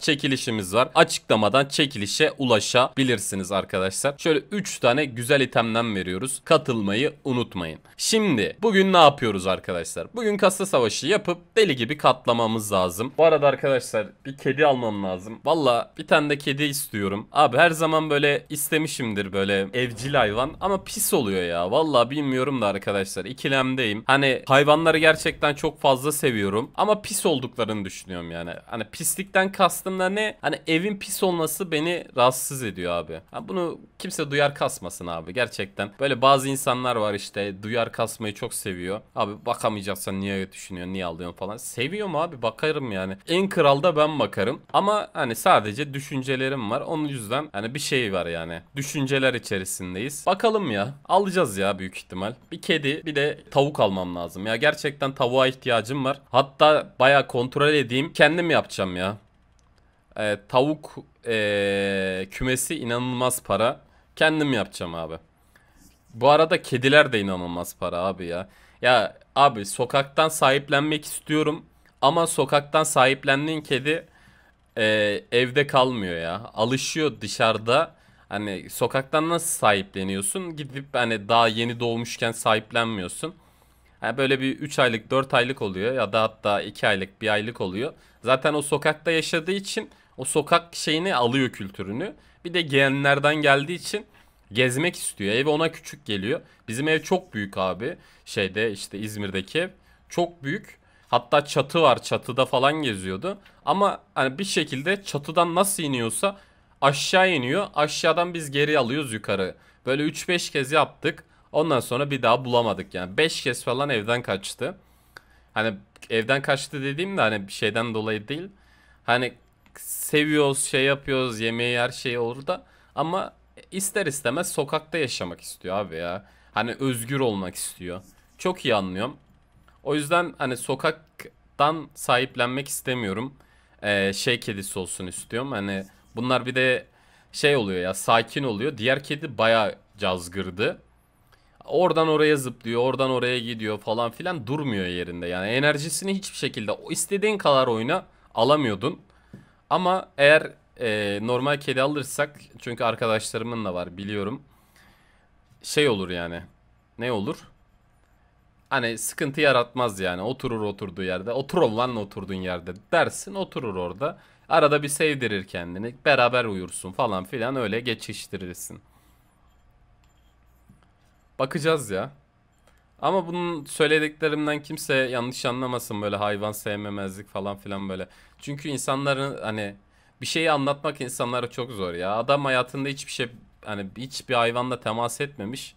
çekilişimiz var. Açıklamadan çekilişe ulaşabilirsiniz arkadaşlar. Şöyle 3 tane güzel itemden veriyoruz. Katılmayı unutmayın. Şimdi bugün ne yapıyoruz arkadaşlar? Bugün kasa savaşı yapıp deli gibi katlamamız lazım. Bu arada arkadaşlar bir kedi almam lazım. Valla bir tane de kedi istiyorum. Abi her zaman böyle istemişimdir böyle evcil hayvan ama pis oluyor ya. Valla bilmiyorum da arkadaşlar ikilemdeyim. Hani hayvanları gerçekten çok fazla seviyorum ama pis olduklarını düşünüyorum yani. Hani pislikten kast kastım da ne? Hani evin pis olması beni rahatsız ediyor abi. Ha bunu kimse duyar kasmasın abi gerçekten. Böyle bazı insanlar var işte duyar kasmayı çok seviyor. Abi bakamayacaksan niye düşünüyorsun niye alıyorsun falan. Seviyorum abi bakarım yani. En kralda ben bakarım. Ama hani sadece düşüncelerim var. Onun yüzden hani bir şey var yani. Düşünceler içerisindeyiz. Bakalım ya. Alacağız ya büyük ihtimal. Bir kedi bir de tavuk almam lazım. Ya gerçekten tavuğa ihtiyacım var. Hatta baya kontrol edeyim. Kendim yapacağım ya. E, tavuk e, kümesi inanılmaz para. Kendim yapacağım abi. Bu arada kediler de inanılmaz para abi ya. Ya abi sokaktan sahiplenmek istiyorum ama sokaktan sahiplendiğin kedi e, evde kalmıyor ya. Alışıyor dışarıda. Hani sokaktan nasıl sahipleniyorsun? Gidip hani daha yeni doğmuşken sahiplenmiyorsun. Yani böyle bir 3 aylık 4 aylık oluyor ya da hatta 2 aylık 1 aylık oluyor. Zaten o sokakta yaşadığı için o sokak şeyini alıyor kültürünü. Bir de gelenlerden geldiği için gezmek istiyor. Ev ona küçük geliyor. Bizim ev çok büyük abi. Şeyde işte İzmir'deki ev çok büyük. Hatta çatı var çatıda falan geziyordu. Ama hani bir şekilde çatıdan nasıl iniyorsa aşağı iniyor. Aşağıdan biz geri alıyoruz yukarı. Böyle 3-5 kez yaptık. Ondan sonra bir daha bulamadık yani. 5 kez falan evden kaçtı. Hani evden kaçtı dediğim de hani bir şeyden dolayı değil. Hani seviyoruz, şey yapıyoruz, yemeği her şey orada. Ama ister istemez sokakta yaşamak istiyor abi ya. Hani özgür olmak istiyor. Çok iyi anlıyorum. O yüzden hani sokaktan sahiplenmek istemiyorum. Ee, şey kedisi olsun istiyorum. Hani bunlar bir de şey oluyor ya sakin oluyor. Diğer kedi baya cazgırdı. Oradan oraya zıplıyor, oradan oraya gidiyor falan filan durmuyor yerinde. Yani enerjisini hiçbir şekilde istediğin kadar oyna alamıyordun. Ama eğer e, normal kedi alırsak çünkü arkadaşlarımın da var biliyorum. Şey olur yani. Ne olur? Hani sıkıntı yaratmaz yani. Oturur oturduğu yerde. Otur lan oturduğun yerde dersin oturur orada. Arada bir sevdirir kendini. Beraber uyursun falan filan öyle geçiştirirsin. Bakacağız ya. Ama bunun söylediklerimden kimse yanlış anlamasın böyle hayvan sevmemezlik falan filan böyle. Çünkü insanların hani bir şeyi anlatmak insanlara çok zor ya. Adam hayatında hiçbir şey hani hiçbir hayvanla temas etmemiş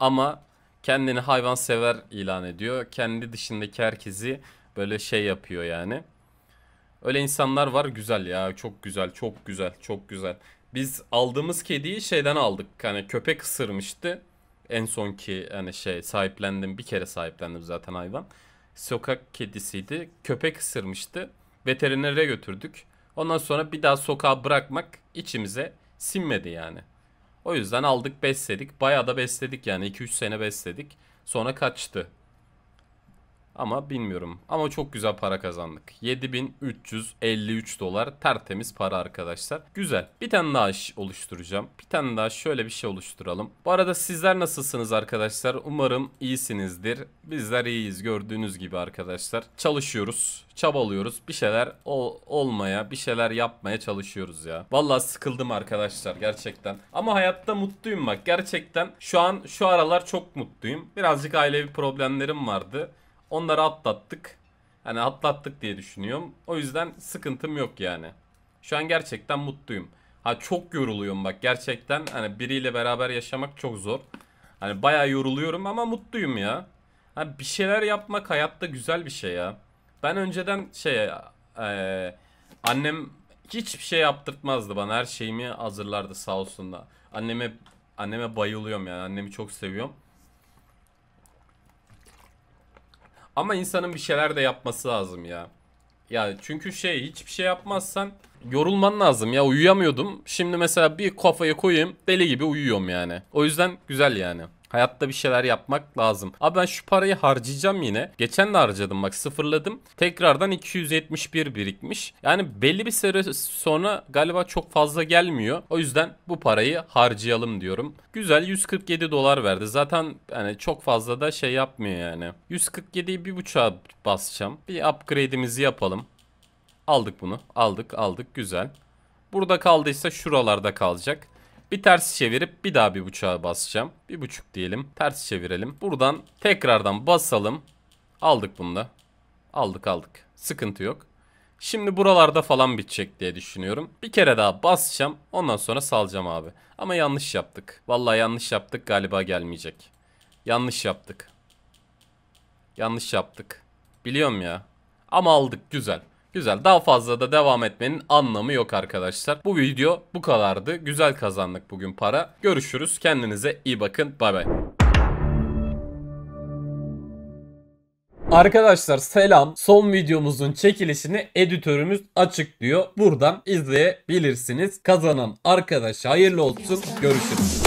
ama kendini hayvan sever ilan ediyor. Kendi dışındaki herkesi böyle şey yapıyor yani. Öyle insanlar var güzel ya çok güzel çok güzel çok güzel. Biz aldığımız kediyi şeyden aldık hani köpek ısırmıştı en son ki hani şey sahiplendim bir kere sahiplendim zaten hayvan. Sokak kedisiydi. Köpek ısırmıştı. Veterinere götürdük. Ondan sonra bir daha sokağa bırakmak içimize sinmedi yani. O yüzden aldık besledik. Bayağı da besledik yani 2-3 sene besledik. Sonra kaçtı. Ama bilmiyorum. Ama çok güzel para kazandık. 7353 dolar tertemiz para arkadaşlar. Güzel. Bir tane daha iş oluşturacağım. Bir tane daha şöyle bir şey oluşturalım. Bu arada sizler nasılsınız arkadaşlar? Umarım iyisinizdir. Bizler iyiyiz gördüğünüz gibi arkadaşlar. Çalışıyoruz çabalıyoruz. Bir şeyler ol, olmaya, bir şeyler yapmaya çalışıyoruz ya. Vallahi sıkıldım arkadaşlar gerçekten. Ama hayatta mutluyum bak gerçekten. Şu an şu aralar çok mutluyum. Birazcık ailevi problemlerim vardı. Onları atlattık. Hani atlattık diye düşünüyorum. O yüzden sıkıntım yok yani. Şu an gerçekten mutluyum. Ha çok yoruluyorum bak gerçekten hani biriyle beraber yaşamak çok zor. Hani bayağı yoruluyorum ama mutluyum ya. Ha bir şeyler yapmak hayatta güzel bir şey ya. Ben önceden şey e, annem hiçbir şey yaptırtmazdı bana. Her şeyimi hazırlardı sağ olsun da. Anneme anneme bayılıyorum ya. Annemi çok seviyorum. Ama insanın bir şeyler de yapması lazım ya. Ya çünkü şey hiçbir şey yapmazsan yorulman lazım ya uyuyamıyordum. Şimdi mesela bir kafaya koyayım deli gibi uyuyorum yani. O yüzden güzel yani. Hayatta bir şeyler yapmak lazım. Abi ben şu parayı harcayacağım yine. Geçen de harcadım bak sıfırladım. Tekrardan 271 birikmiş. Yani belli bir süre sonra galiba çok fazla gelmiyor. O yüzden bu parayı harcayalım diyorum. Güzel 147 dolar verdi. Zaten yani çok fazla da şey yapmıyor yani. 147'yi bir buçuğa basacağım. Bir upgrade'imizi yapalım. Aldık bunu. Aldık aldık güzel. Burada kaldıysa şuralarda kalacak. Bir ters çevirip bir daha bir buçuğa basacağım. Bir buçuk diyelim. Ters çevirelim. Buradan tekrardan basalım. Aldık bunu da. Aldık aldık. Sıkıntı yok. Şimdi buralarda falan bitecek diye düşünüyorum. Bir kere daha basacağım. Ondan sonra salacağım abi. Ama yanlış yaptık. Vallahi yanlış yaptık galiba gelmeyecek. Yanlış yaptık. Yanlış yaptık. Biliyorum ya. Ama aldık güzel. Güzel. Daha fazla da devam etmenin anlamı yok arkadaşlar. Bu video bu kadardı. Güzel kazandık bugün para. Görüşürüz. Kendinize iyi bakın. Bay bay. Arkadaşlar selam. Son videomuzun çekilişini editörümüz açıklıyor. Buradan izleyebilirsiniz. Kazanan arkadaşa hayırlı olsun. Görüşürüz.